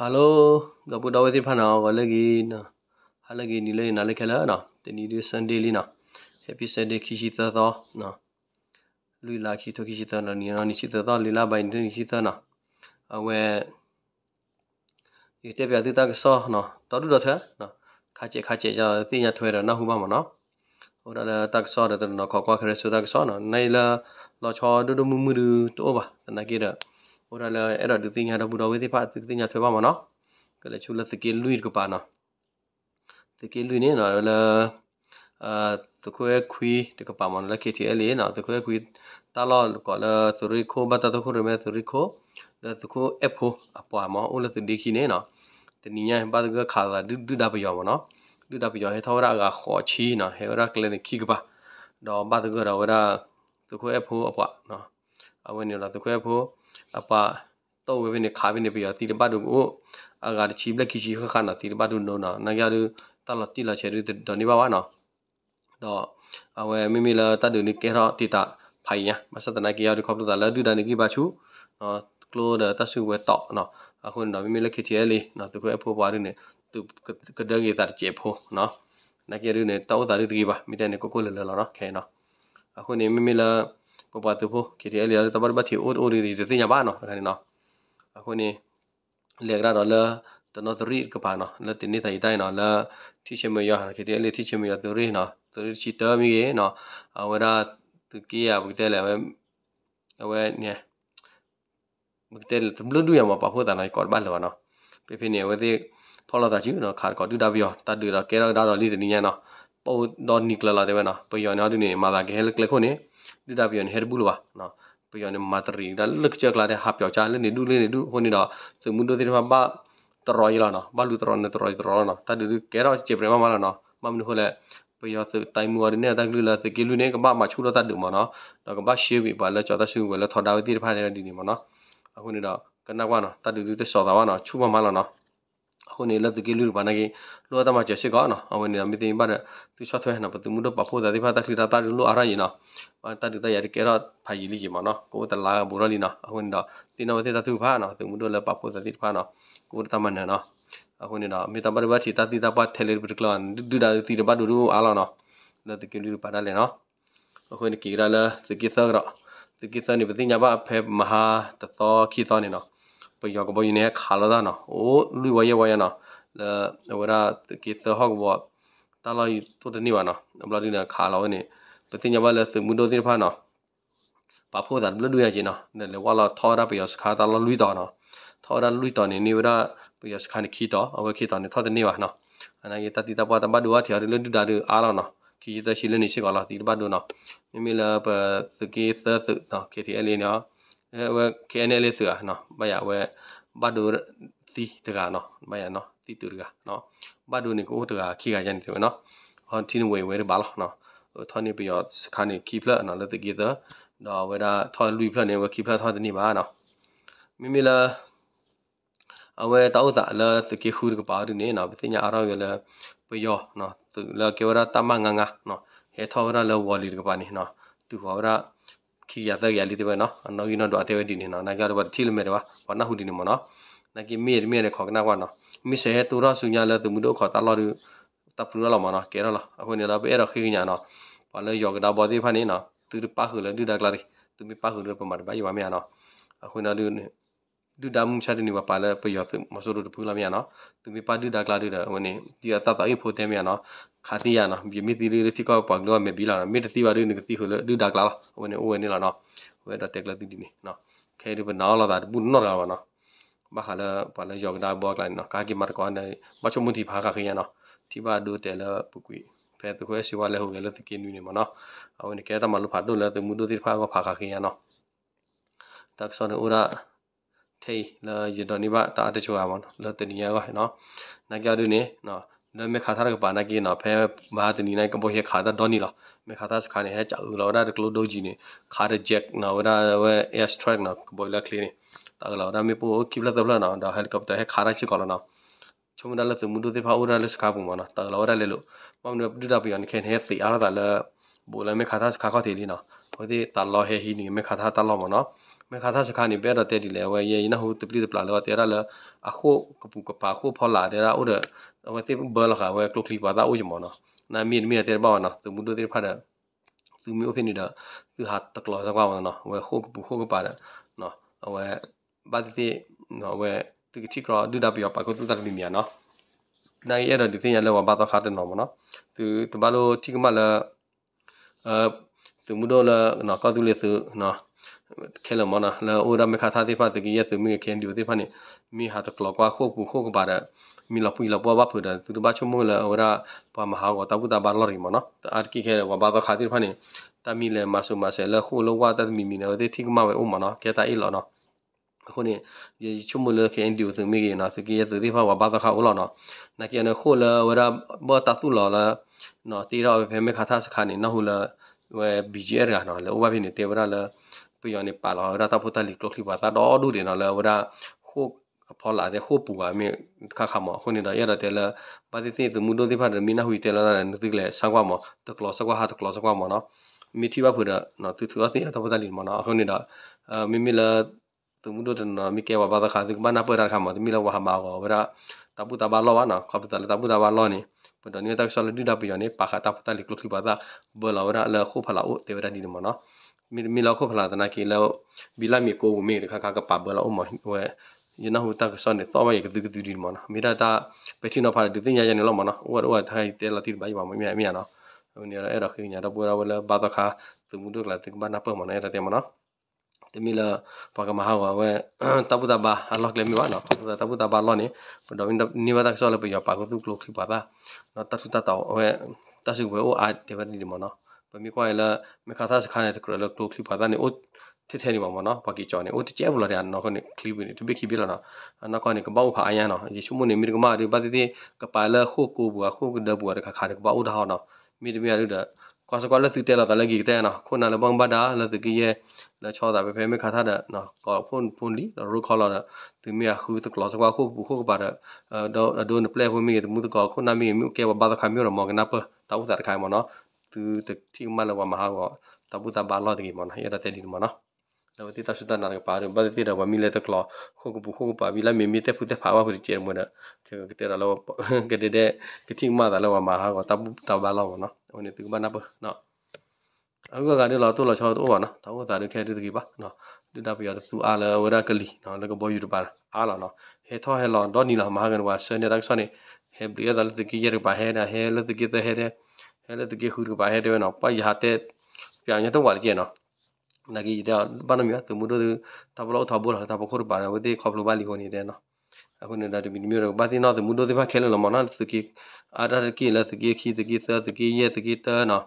ฮัลโหลกับผู้ดาวที่ผ่านเอาก็เลยกินฮัลโหลกินนี่เลยนั่นเลยแค่ละนะแต่นี่ดูซันเดย์ลีนะแฮปปี้ซันเดย์คิชิตาต่อนะลุยลาคิโตคิชิตานะนี่นะนี่ชิตาต่อลีลาใบนี่นี่ชิตานะเอาไว้ဒီတက်ပြတိတကဆောနော်တော်တူတော်ထနော်ခါကျခါကျကြတင်ရထွဲတော့နောက်ဟုတ်ပါမနော်ဟိုတော့တက်ဆောတဲ့တော့ခေါ်ခွားခရဲဆိုတက်ဆောနော်နိုင်လာလောချောဒူဒူမူမူဒူတိုးပါတနကေတော့ဟိုဒါလည်းအဲ့တော့ဒီတင်ညာတော့ဘူတော်ဝေးသေးဖာဒီတင်ညာထွေပါမှာနော်ကလည်းချူလက်စကင်းလူရကပါနော်စကင်းလူနေနော်လည်းအာတခွဲခွီတကပါမနလကေတီအလီနော်တခွဲခွီတာလောကောလာသရိခိုဘတတခုရမဲသရိခိုတခုအဖိုအပွားမောဦးလက်စဒီခိနေနော်တနည်းညာဘာတကခါလာဒုဒုဒါပယောမနော်ဒုဒါပယောဟေသောရကခေါ်ချီနော်ဟေရကလနခိကပါတော့ဘာတကရဝရတခွဲဖိုးအပွားနော်အဝင်ရတခွဲဖိုး apa to we ne kha ne ya ti ba du o aga chi black chi kha kha na ti ba du no na na ya du ta la ti la che du do ni ba wa na do a we mi mi la ta du ni ke ro ti ta phai ya ma sa ta na ki ya du khop ta la du da ni ki ba chu no klo da ta su we to no a khun da mi mi la ki che le na tu ko e pho ba du ne tu ka da ge ta che pho no na ki ya du ne ta o ta du ti ba mi ta ne ko ko le la no ke no a khun ni mi mi la ပပတူဖို့ကိတအလျာတဘတ်ဘတ်တီအိုဒအိုရီဒီတင်ရပါနော်ခဏနော်အခုနေလေကရတော့လာတနတရီကပါနော်လက်တင်နေတိုင်းတိုင်းနော်လာတီချင်မရဟာကိတအလျာတီချင်မရတရီနော်တရီချီတာမီရေနော်အဝရာသူကိရဘုတဲလဲဝဲအဝဲနေဘုတဲတဘလူဒူရမှာပဖို့တာနိုင်ကော်ဘတ်လောနော်ဖေဖေနေဝဲဒီဖော်လာတာချီနော်ခါကော်တူတာပြောတတ်တူတော့ကဲတော့ဒါတော့လိစနေညာနော်ပိုတော့နီကလာလာတဲ့နော်ပယောနာဒီနေမာတာကဲလက်ကလက်ခုနေဒီတာပယောနေဟဲဘူလဝါနော်ပယောနေမာတရီဒါလက်ချက်လာတဲ့ဟာပယောချာလည်းနေဒူးလေးနေဒူးဟိုနေတော့သမုဒိုတဲ့မှာဘာတရော်ရလာနော်ဘာလူတရော်နေတရော်တရော်နော်တတ်ဒီကဲတော့ချေပရမမလာနော်မမနုခိုလဲပယောသတိုင်မူရနေတက်ကလူလာစကီလူနေကဘာမချူတော့တတ်တူမနော်တော့ကဘာရှေးပြီပါလဲကြော်တဆူကိုလဲထော်တာဝတီတဖာနေဒီနေမနော်အခုနေတော့ကနကွာနော်တတ်ဒီတဆော်တာဝါနော်ချူမမလာနော်ဟုတ်နေလတ်တကီလူဘာနာကီလောတမချေရှိကောနော်အဝင်နေမိသိဘာသူချောထွဲနာပသူမှုတော့ပဖို့တာဒီဖာတက်လီတာတာလူအရာရင်နော်ဘာတာဒီတာရကဲတော့ဖာကြီးလိကြီးမနော်ကိုတလာဘူရလီနော်အဝင်တော့တင်းတော်သေးတာသူဖာနော်သူမှုတော့လပဖို့တာဒီဖာနော်ကိုတမနဲ့နော်အဝင်တော့မိတဘာဘာချီတာတီတာပါထဲလေပကလန်ဒူဒါတီဘာဒူရူအာလာနော်လတ်တကီလူဘာဒါလေနော်အဝင်ကီရာလာစကီသရတကီသနေပသိညာဘာအဖေမဟာတတော်ခီသနေနော်ပယောကဘယနေခါလာဒါနော်အိုလူဝယဝယနော်လာဝရာကေသဟောက်ဘောတာလာယူတိုတနေဝနော်ဘလဒီနာခါလာဝနေပတိညာဘလသမူဒိုတိဖာနော်ပါဖို့တာဘလလူရချင်းနော်လေဝါလာထောရာပယောစခါတာလာလူတော်နော်ထောရာလူတော်နေနေဝရာပယောစခါနေခီတော်အဝခီတော်နေထောတနေဝနော်အနာရတတိတပတ်တပတ်ဒူဝါထရလူဒူဒါဒူအားလောနော်ခီတရှိလနေရှိကောလာတိတပတ်ဒူနော်မိမိလာပသကေသသနော်ကေတီအလီနော်เออเวแค่นี้เลยเสือเนาะบ่อยากเวบัดดูตีตะกาเนาะบ่อยากเนาะตีตุตะกาเนาะบัดดูนี่กูตะกาขี้กายันเสือเนาะฮอนทีนเวเวได้บาล่ะเนาะทอนี่ไปยอดคานี่ขี้เพลเนาะแล้วตะกี้เด้อเนาะเวลาทอลุยเพลเนี่ยเวขี้เพลทอตะนี่บาเนาะမိမိလာအဝဲတောက်တာလာသကိခုကပါရနေနော်ပတိညာအရောရလာပယောနော်သူလာကေဝရတမငငါနော်ဟေထောရလာဝလီကပါနေနော်သူဟောရခီယာသက်ရလေးတွေပဲနော်နောက်ယူနော်တို့အသေးဝဒီနေနော်နိုင်ကြတော့တိလမဲတော့ဘာနာဟူဒီနေမနော်နိုင်ကမီရမီရခေါကနာကွာနော်မိစေတူရဆူညာလဲသူမတို့ခေါ်တလော်ဒီတပ်ပူရလာမနော်ကဲရလာအခုနေလာပဲအဲ့တော့ခီညာနော်ဘာလဲယောဂဒါဘောဒီဖာနေနော်သူပါခုလဲဒီဒါကလာဒီသူမပါခုလဲပမာဘာယူမမရနော်အခုနော်ဒီดูดามุชาตินี่ว่าปาแล้วไปยอดมาสู้ดูพูดละเมียเนาะตัวมีปาดูดากลาดูดาวันนี้ที่ตัดต่ออีโพเตเมียเนาะคาติยาเนาะมีมีตีเรื่องที่ก็ปังด้วยเมบีละมีตีว่าด้วยหนึ่งตีคนละดูดากลาวันนี้โอ้วันนี้ละเนาะเวลาเด็กละตีดีนี่เนาะแค่ดูเป็นน้องเราแต่บุญน้องเราเนาะบ้าหาแล้วปาแล้วยอกดาบอกเลยเนาะกากิมาร์ก่อนเลยมาชมมุทีพากาขึ้นเนาะที่ว่าดูแต่ละปุกุยแฟนตัวเขาสิว่าแล้วเขาแล้วตะกินอยู่นี่มาเนาะเอาวันนี้แกทำมาลุผัดดูแล้วแต่มุดูที่พาก็พากาขึ้นเนาะตักสอนอุระထေလယဒနိဘတာတချို့အောင်လတနီယာကနော်နာကြတို့နေနော်လမေခါသာကပါနာကိနော်ဖဲမာတနီနိုင်ကပိုဟေခါတာဒေါနီလောမေခါသာစခါနေဟဲချာလောဒါကလိုဒိုဂျီနေခါရဂျက်နော်ဝဒါဝဲအက်စထရက်နော်ကပိုလာကလီနေတာကလောဒါမေပိုကိဘလတဘလနော်ဒါဟဲလီကောပတာဟဲခါရချီကောလောနော်ချုံဒါလသမူဒိုတေဖာအိုရာလစခါပုံမနော်တာလောဒါလေလို့မောင်နဒူတာပီယန်ခဲဟဲစီအားဒါလဘိုလာမေခါသာစခါခေါတေလီနော်ဟိုဒီတာလောဟဲဟီနေမေခါသာတာလောမနော်မခါသာစခါနေပဲတော့တဲ့ဒီလေဝယ်ရင်နဟုတ်တပလီတပလာလောတဲ့ရလာအခုကပူကပါခုဖော်လာတဲ့ရဥဒဝတိဘလခဝယ်ကလုတ်လီပါတာဥကြမနော်နာမီမီတဲ့ဘောနော်သူမှုတို့တဲ့ဖတ်တဲ့သူမျိုးဖြစ်နေတာသူဟာတကလောစကွာနော်ဝယ်ခုကပူခုကပါတဲ့နော်ဝယ်ဘာတိနော်ဝယ်သူကတိကရဒူဒါပြောပါကိုသူတတ်မိမြန်နော်နိုင်ရတဲ့ဒီသင်ရလဲဝဘာတော့ခါတဲ့နော်မနော်သူတဘလို့တိကမလာအဲသူမှုတို့လာနော်ကတူလေသူနော်ခဲလမနာလာအိုရာမခါသာတိဖတ်တကိယသူမိခဲန်ဒီတိဖာနိမိဟာတကလကွာခိုပူခိုကပါရမိလပူလပွားဘဖဒသူဘာချုံမလာအိုရာပမဟာဝတဘူတာဘာလရီမနာတာကိခဲဝဘာဘခါတိဖာနိတမီလေမဆုမဆဲလခိုလောဝတမီမီနောတိတိကမဝဲအိုမနာကေတာအီလောနောခုနေဒီချုံမလာခဲန်ဒီသူမိကေနာသကိယသူတိဖာဝဘာဘခါအိုလောနောနကေနခိုလာဝရာဘာတသူလောလာနော်တီရောဖေမခါသာစခါနိနဟုလာဝဲ BGR ကနော်လောဝဘိနေတေဝရာလောပျော်နေပါလောဒါသဖုတလီကလုတ်လီပါသာတော့ဒူတယ်နော်လဲဝဒါခုพอหลาจะโคปูว่ามีค่าคำหมอคนนี้ได้ยาแต่ละปฏิเสธมุดโดนที่ผ่านมีหน้าหุยแต่ละนั่นนึกถึงเลยสักว่าหมอตะกลอสักว่าหาตะกลอสักว่าหมอเนาะมีที่ว่าเผื่อเนาะถือถือว่าที่ทำพัฒนาหมอเนาะคนนี้ได้เอ่อมีมีละตมุดโดนเนาะมีแกว่าบาตาขาถึงบ้านนับเปิดร้านคำหมอที่มีละว่าหามาก็เวลาตาบุตาบาลว่าเนาะขับตาตาบุตาบาลนี่เปิดตอนนี้ตั้งสอนดีดับไปอย่างนี้ปากตาพัฒนาหลุดขึ้นมาตาเบอร์เราเวลาเลอะคู่พลาอุเทวดาดีหมอเนาะมีเราก็พลาดนะคือแล้วบิลามีโกมีค่ะค่ะกับปับเบอร์เราอมเว้ยยันน่าหูตากสอนเนี่ยต่อไปก็ดึกดื่นมันนะมีได้ตาไปที่นอพาดึกตื่นยายันเรามันนะว่าว่าไทยเตลาที่บ้านว่าไม่มีไม่เนาะเนี่ยเราเออคือเนี่ยเราบัวเราเลยบาตาคาถึงมุดกลาถึงบ้านนับเปิ่มมันเนี่ยเราเต็มมันเนาะတမီလာပကမဟာဝဝတပုတဘာအလ္လာဟ်ကလေးမီဝါနော်တပုတဘာလောနေပဒဝင်းနိဝဒဆောလပယောပါကတုကလုခိပါပါနော်တသုတတောဝတသုဝေအိုအာတေဝဒီမနော်ตัวมีควายละมีคาถาสักขานตะกระลกคลิปาตานี่โอ๊ตที่เทนี่มาเนาะปากีจอนี่โอ๊ตเจ็บละเดียนเนาะคนคลิปนี่ตัวเบคีบิละเนาะอันนั้นก็นี่กบ้าผายเนาะยี่ชั่วโมงนี่มีก็มาดูบัดที่กระปาละคู่กูบัวคู่กระเดบัวกระขาดกบ้าอุดหเนาะมีดมีอะไรเด้อကောစကောလက်သူတဲလာတလက်ကြီးတဲနော်ခုနလဘန်ဘဒါလက်သူကြီးရဲ့လက်ချောတာပဲဖဲမခါထားတဲ့နော်ကောဖုန်ဖုန်လီရိုခေါ်လာတဲ့သူမြခုတကလောစကောခုခုပါတဲ့ဒေါ်ဒိုန်ပလေဟိုမီတဲ့မူတကောခုနမီမြူကေဘာဘာခါမျိုးရမောကနာပတောက်တာခိုင်မနော်သူတိမလဝမဟာကောတပုတဘာလောတကြီးမနဟရတဲ့ဒီမနလောတိတသုတနာကပါရဘတိရဝမီလေတကလခုကပုခုကပါဗီလာမေမီတဖုတဖာဝဖုချေမနကေကတေရလောကဒေဒေကတိမတာလောမဟာကောတပုတဘာလောမနဟိုနေသူမနပနော်အခုကလည်းတော့တော့ချောတော့ပါနော်တောင်းကတာလည်းခဲတူတကြီးပါနော်ဒီတာပြရသူအားလည်းဝရကလီနော်လည်းကဘောယူတပါအားလာနော်ဟဲထောဟဲလောတော့နီလာမဟာကန်ဝါဆန်နေတက်ဆန်နေဟဲဘရီရတဲ့တကြီးရပါဟဲနာဟဲလည်းတကြီးတဲ့ဟဲတဲ့ဟဲလေတကေခုကပါဟဲတဲ့နော်ပိုက်ရတဲ့ပြောင်ရတော့ဝါကြီးနော်နာကြီးတဲ့ဘာနမြတ်သူမတို့တဘလို့သဘောတာဘခုရပါရဝတိခေါပလိုပါလီဟိုနေတယ်နော်အခုနေတာဒီမျိုးတော့ဘာတင်တော့မတို့ဒီဘခဲလို့မနော်တကေအာဒါတကေလက်တကေခီတကေသတကေရဲ့တကေတာနော်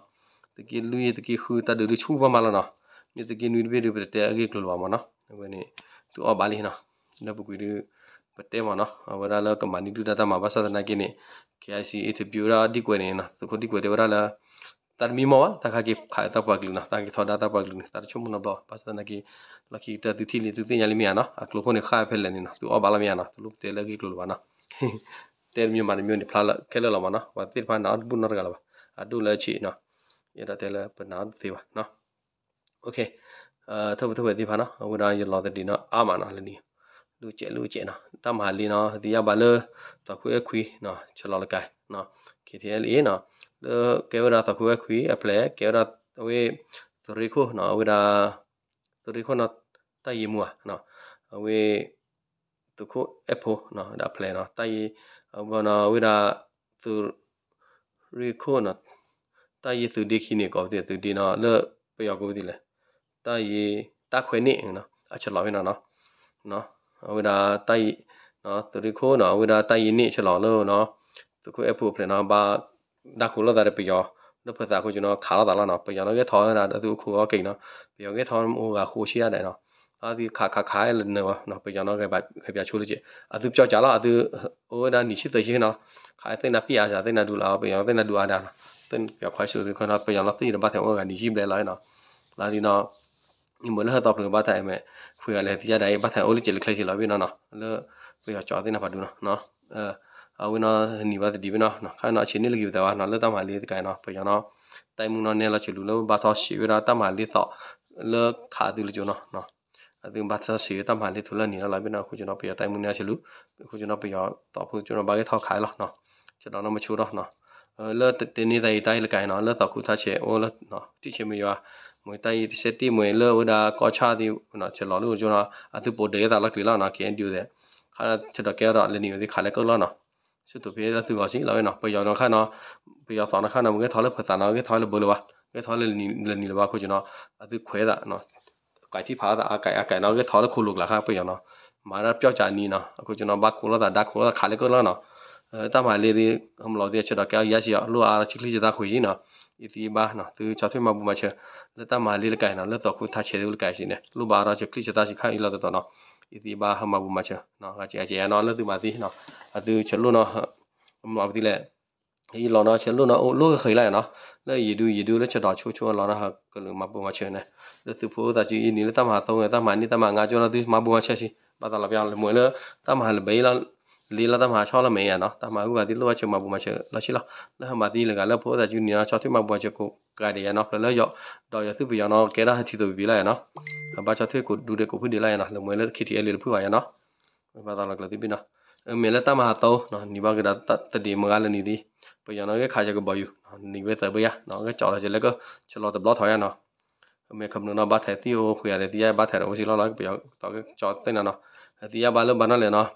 တကေလူရဲ့တကေခူတာတို့ချူပါမလားနော်မြေတကေနွေတွေပြတဲ့အကေကလို့ပါမနော်အခုနေသူအော်ပါလီနော်နောက်ပကွေတွေ pate mana wara la kamani tu data maba sa na kini KIC Ethiopia di kwe na to ko di kwe wara la tar mi mawa ta kha ki kha ta pagli na ta ki thoda ta pagli tar chum na ba pas na ki la ki ta tithi ni tithi nyali mi ana aklo ko ne kha phel ni na tu obala mi ana tu lu te la ki klo bana ter mi man mi ni phla la khela la mana wa tir pha na bu nar ga la ba adu la chi na ya ta te la pa na te ba na okay အဲထပ်ထပ်ဒီဖာနော်ဝဒါရလာတဲ့ဒီနော်အာမနာလည်းနီးလူเจลูเจเนาะตามหาลีเนาะดียาบาเลตะคุยคุยเนาะชะลอละกายเนาะ KTL เนาะเลเกวราตะคุยคุยอแผลเกวราเวตริโคเนาะเวลาตริโคเนาะตะยิมัวเนาะเวตะคุ Apple เนาะดาแผลเนาะตะยิบเนาะเวลาตริโคเนาะตะยิตุดิคินี่ก็ติตุดิเนาะเลไปยอกกูติเลยตะยิตะขวยนี่เนาะอะชะลอเนาะเนาะเนาะဝေဒာတိုက်နော်သူဒီခိုးနော်ဝေဒာတိုက်ရင်နေ့ချက်လောလို့နော်သူခိုးအဖို့ဖလနော်ဘာဒါခုလောတာပြရောလို့ဖသာကိုကျွန်တော်ခါလာတာလားနော်ပြောင်းတော့ရထောင်းရတာသူခိုးရောကိနော်ပြောင်းရထောင်းဟိုကခိုးရှိရတယ်နော်အာဒီခါခါခါလည်းနော်နော်ပြောင်းတော့ခဲ့ပါခဲ့ပြချိုးလို့ကြည့်အသူပြောက်ကြလားအသူဟိုဒါနီရှိတဲ့ရှင်းနော်ခါသိနေပြအားစားသိနေဒူလားပြောင်းသိနေဒူအားတာနော်သိပြောက်ခွာရှိသူခဏပြောင်းတော့သိနေဘာတဲ့ဟိုကနီရှိမလဲလားနော်လာဒီနော်ဒီမလားတော့ပြန်ပါတိုင်းမဲ့ဖွေရလဲတိရဒိုင်ပတ်ထန်အိုလီကျလခလရှိလာပြီနော်နော်လောဖွေရကြော်သိနေပါဒူနော်နော်အအဝင်းနော်နီဘာဒီဘနော်နော်ခါနော်အချင်းနေလကြီးတော့နော်လက်တမလေးတကိုင်နော်ဖွေရနော်တိုင်မူနော်နဲလာချလူလောဘာသောရှိဝရတမလေးသောလောခါတူလူကျွန်တော်နော်အတင်းဘာသာစီတမလေးထူလာနေလာပြီနော်ခုကျွန်တော်ပြတိုင်မူနေချလူခုကျွန်တော်ပြတော့ခုကျွန်တော်ဘာကြီးထောက်ခိုင်းလောနော်ကျွန်တော်တော့မချိုးတော့နော်လောတင်းနေတိုင်းတိုင်းလကိုင်နော်လောတော့ခုထားချေအိုးလောနော်တိချေမီရောမွေတိုင်တစ်ချက်တိမွေလောဝဒကောချာဒီနော်ချက်လောလို့ကျွန်တော်အတူပိုဒေတာလက်ကိလာနာကင်တူတဲ့ခါချက်တော့ကဲတော့လင်းနေဒီခါလက်ကောလာနော်စွတ်တူပြေးတူကစီလာဝဲနော်ပျော်တော့ခါနော်ပျော်ဆောင်ခါနော်ငါထော်လက်ဖတ်တာနော်ငါထော်လက်ဘလောငါထော်လက်လင်းလင်းလပါခုကျွန်တော်အတူခွဲတာနော်ကိုက်တိဖာတာအကိုက်အကိုက်နော်ငါထော်လက်ခုလုကလာခါပျော်နော်မာရပျောက်ချာနီနော်အခုကျွန်တော်ဘာခုလာတာဒါခုလာခါလက်ကောလာနော်တာမလေးဒီဟမလောဒီချက်တော့ကောက်ရရှိအောင်လို့အားချစ်လိချတာခွေကြီးနော်อีทีบ้าเนาะตือชาวที่มาบุมาเชแล้วตามาลีละไก่เนาะแล้วต่อคุณทาเชลละไก่สิเนี่ยลูกบาเราจะคลิชตาสิข้างอีเราต่อเนาะอีทีบ้าหามาบุมาเชเนาะกะเจเจเนาะแล้วตือมาสิเนาะตือเชลุเนาะมาไปที่แหละอีเราเนาะเชลุเนาะโอ้ลูกเคยไล่เนาะแล้วยีดูยีดูแล้วฉดอชัวชัวเราเนาะก็เลยมาบุมาเชเนี่ยแล้วตือพูดตาจีอีนี่แล้วตามาตรงเนี่ยตามานี่ตามางาจนเราตือมาบุมาเชสิบาตาละเปียงเลยมวยแล้วตามาเลยไปแล้ว lý là ta hà cho là mấy à nó ta mà vừa đi lúa chờ mà bù mà chờ là chỉ là là bà đi là cái lớp phố là chú nhớ cho thứ mà bù mà cô cụ cái đấy nó là lớp dọ đòi cho thứ bây giờ nó cái đó thì tụi vì lại nó ba cho thứ cô đủ để cô phải đi lại nó là mới là khi thì được phải vậy nó và ta ừ, là cái thứ bên nó mình là ta hà tàu nó như ba cái đó ta ta đi mà là như đi bây giờ nó cái khai cho cái bao nhiêu như bây giờ bây giờ nó cái chọn là chỉ là cái cho lo tập lót thôi nó ừ, mẹ không được nó bắt thẻ tiêu khỏe để tiêu bắt thẻ đâu chỉ lo lo bây giờ tao cái chọn tên là nó tiêu ba lớp ba nó liền nó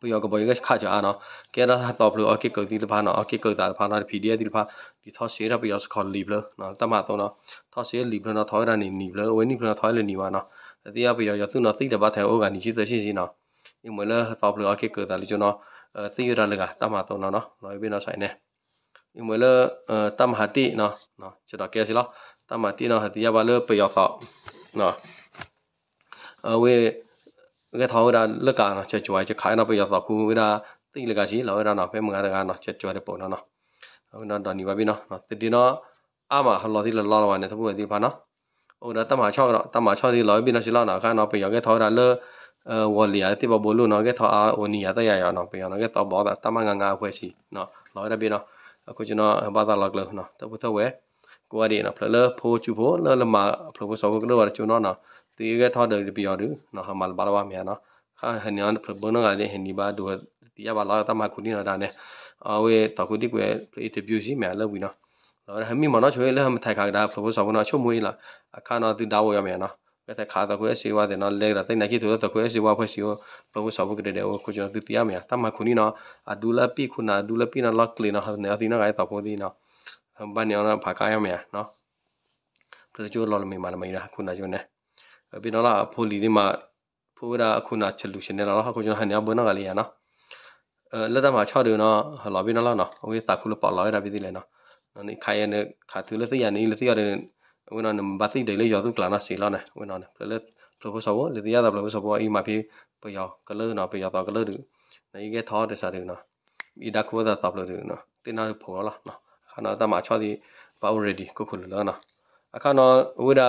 ပြီးတော့ကဘောရကခါချာနော်ကဲရတာတော့ဘလို့အကိကုတ်ဒီလဖာနော်အကိကုတ်တာဖာနာ PDF ဒီလဖာဒီသောရှေရပြီးတော့စခေါ်လီဘလနော်တမတော့နော်သောရှေလီဘလနော်ထောရတာနေနီဘလဝင်းနီဘလနော်ထောရလနီဝါနော်အတိအပြီးတော့ရသုနော်သိတဲ့ဘာထဲဩဂန်ကြီးသရှိရှိနော်ဒီမလဲတော့ဘလို့အကိကုတ်တာလေကျွန်တော်သိရတာလေကတမတော့နော်နော်နော်ပြီးတော့ဆိုင်နေဒီမလဲတမဟာတိနော်နော်ချက်တော့ကဲစီလားတမဟာတိနော်ဟာတိရပါလေပြရောက်တော့နော်အဝေးကထောင်းဒါလက်ကာနော်ချက်ကြွားချက်ခိုင်းနော်ပေးရတော့ခုဒါတိလကရှိလောရနော်ဖဲမငါတကနော်ချက်ကြွားတဲ့ပုံနော်နော်ဟိုနော်တော်နေပါပြီနော်တတိနော်အာမဟလော်ဒီလော်လော်ဝါနေသဘူဒီဖာနော်ဟိုဒါတမ6တော့တမ6ဒီလော်ပြီးနော်ရှိလောက်နော်ကာနော်ပေးရကထောင်းဒါလောဝလီယာတိဘဘလို့နော်ကထောအာဝနီယာတရရနော်ပေးရနော်ကသောဘောတာတမငါငါအဖွဲရှိနော်လော်ရပြီနော်အခုကျွန်တော်ဘာသာလောက်လို့နော်တပုတ်တော့ဝဲကိုရည်နော်ဖလလဖိုးချူဖို့လော်လမဖလဖိုးစောကလို့ရကျွန်တော်နော်ตีก็ทอดเดินจะปีอดูนะครับมาบาลว่าเมียเนาะข้าเห็นนั้นเพิ่มเบิ้ลอะไรเห็นนี่บ้าดูตียาบาลตามมาคุณนี่เราได้เนี่ยเอาเวต่อคุณที่กูอินเทอร์วิวสิเมียเลิกวินเนาะแล้วให้มีมันช่วยเรื่องมันถ่ายขาดได้เพิ่มสองคนช่วยมวยละข้าเนาะตีดาวอย่างเมียเนาะก็แต่ขาดตะคุยสิว่าแต่นอนเล็กแต่ในที่ตัวตะคุยสิว่าเพื่อสิว่าเพิ่มสองคนเดียวคุณจะตียาเมียตามมาคุณนี่เนาะดูแลพี่คุณนะดูแลพี่นะล็อกเลยเนาะเนี่ยตีน่าไงต่อคุณที่เนาะบ้านเนี่ยเนาะผักกายเมียเนาะเพื่อจะช่วยเราไม่มาไม่ได้คุณนะช่วยเนี่ยပြီးတော့လာဖိုလီဒီမှာဖိုရာအခုနာချက်လူရှင်နေတော့ဟာကိုကျွန်တော်ဟန်ရဘွန်းတော့ကလေးရနော်အဲလက်သက်မှာ6တွေနော်ဟာလာပြီးတော့လာနော်အဝေးတာခုလပေါလာရတာပြီးသေးလဲနော်နိခိုင်ရနေခါသူလက်သက်ရနေလက်သက်ရနေဝင်တော့ဘာသိတယ်လေရောသူကလာနာစီလာနေဝင်တော့လက်ပလောဆောလက်သက်ရတာပလောဆောပေါ်အိမ်မှာပြေပေါ်ရောကလေးနော်ပြေရတော့ကလေးတွေနေကဲထောတစားတွေနော်ဤဒါခိုးတာတပ်လို့တွေနော်တင်နာပေါ်လာနော်ခါနာတမ6ဒီပါ already ကိုခုလလာနော်အခါနော်ဝိဒါ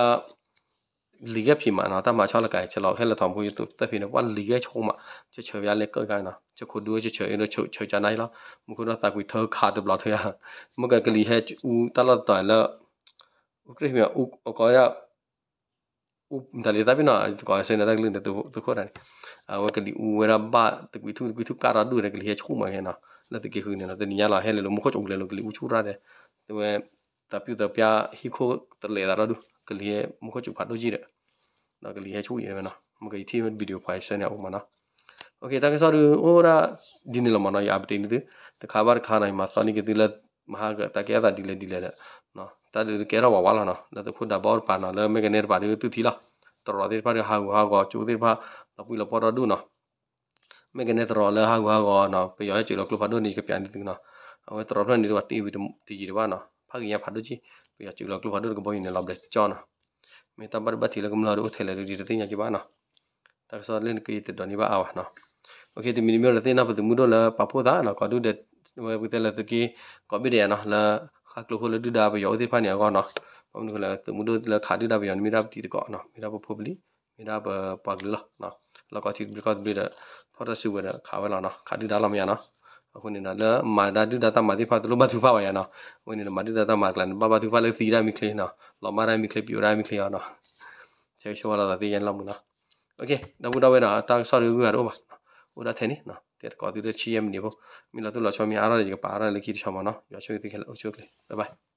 liga phi mà nó ta mà cho là cái cho lọ hay là thòng của youtube ta phi nó quan liga chung mà cho chơi với lấy cơ cái nào cho cô đuôi cho chơi nó chơi chơi cho này lo một cô nó ta quỳ thơ khá được lọ thôi à một cái cái liga u ta là tỏi là u cái mà u có ra u ta lấy ta biết nó có xe nó ta lên để tôi tôi khó này à một cái u ra ba tôi quỳ thu quỳ thu cả ra đuôi này cái liga cho mà hay nào là từ cái hướng này nó từ nhà là hay là một cái chỗ này là cái u chú ra đây tôi ta biết ta biết hi khô ta lấy ra đó đuôi ကလေးရဲ့မခုတ်ချူဖတ်လို့ကြည့်တယ်နော်ကလေးရဲ့ချူရယ်နော်မကီတီဗီဒီယိုဖိုင်ရှင်ရအောင်မနော်โอเคတကယ်ဆိုတော့ ora ဒီနေ့လမနော်ရ update နေတဲ့တခါဘာခါနိုင်မှာစောနေကတိလက်မဟာကတကယ်သာဒီလက်ဒီလက်နော်တတကယ်တော့ဝါလာနော်လက်ခုဒါဘောပါနော်လဲမကနေပါဒီသူသီလားတော်တော်သေးပါဟာဟာကောကျိုးသေးပါတော့ပြီလပေါ်တော့ဒူနော်မကနေတော်လဲဟာဟာကောနော်ပြရောချီလောကလဖတ်ဒူနေကပြန်နေသူနော်အဲတော်တော်နဲ့ဒီတော့တီဗီတီကြီးတော့နော်ဖခင်ရဖတ်ဒူကြီးပြချူလကလောဒုကဘိုင်းနေလဘလက်ချောနာမေတဘတ်ဘတိလကမလာဒုထေလရီတိညာကိဘာနာတာဆောလင်ကိတဒနိဘာအဝနာโอเคဒီမီနီမီရတဲ့နာပဒမှုတော့လာပဖို့သားနော်ကဒုတဲ့ဝတ်တယ်လာတကီကဘီရနော်လာခါကလခလဒူဒါဘယောစီဖာနီကောနော်ဘုံကလာတမှုတော့လာခါဒူဒါဘယောမီရာပတီကောနော်မီရာပဖို့ပလီမီရာပပကလနော်လောကတိဘကတ်ဘီရဖော်ရစီဝရခါဝလာနော်ခါဒူဒါလာမယာနော်အခုနေနော်လာမာဒဒုဒတာမာတိဖတ်လို့ဘာသူဖပါရနော်ဝင်နေမာဒုဒတာမာကလန်ဘာဘာသူဖလေသီရာမိခလေနော်လောမာရာမိခလေပြူရာမိခလေရနော်ချေရှောလာတာတည်ရန်လောက်မနော်โอเคနောက်ဘူးတော့ဝဲနော်တာဆော်ရီကူရတော့ပါဟိုဒါထဲနေနော်တဲ့ကော်တူတဲ့ချီယမ်နေဖို့မိလာတို့လာချောမီအားရတဲ့ပါအားရလေခိချောမနော်ရွှေသိခဲလို့အချိုးကလေးဘိုင်ဘိုင်